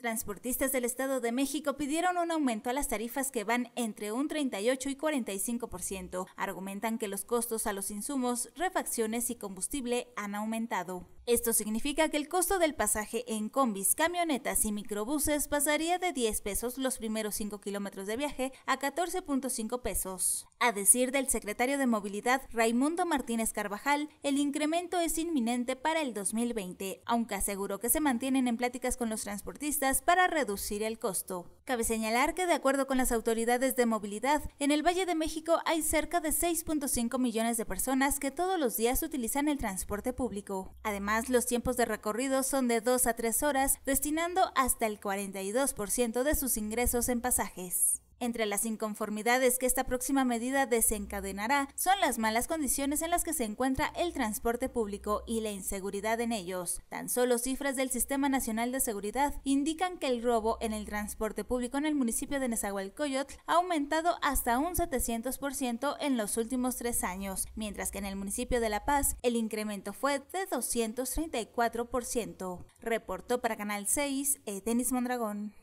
Transportistas del Estado de México pidieron un aumento a las tarifas que van entre un 38 y 45%. Argumentan que los costos a los insumos, refacciones y combustible han aumentado. Esto significa que el costo del pasaje en combis, camionetas y microbuses pasaría de 10 pesos los primeros 5 kilómetros de viaje a 14.5 pesos. A decir del secretario de Movilidad Raimundo Martínez Carvajal, el incremento es inminente para el 2020, aunque aseguró que se mantienen en pláticas con los transportistas para reducir el costo. Cabe señalar que de acuerdo con las autoridades de movilidad, en el Valle de México hay cerca de 6.5 millones de personas que todos los días utilizan el transporte público. Además, los tiempos de recorrido son de 2 a 3 horas, destinando hasta el 42% de sus ingresos en pasajes. Entre las inconformidades que esta próxima medida desencadenará son las malas condiciones en las que se encuentra el transporte público y la inseguridad en ellos. Tan solo cifras del Sistema Nacional de Seguridad indican que el robo en el transporte público en el municipio de Nezahualcóyotl ha aumentado hasta un 700% en los últimos tres años, mientras que en el municipio de La Paz el incremento fue de 234%. Reportó para Canal 6 Denis Mondragón.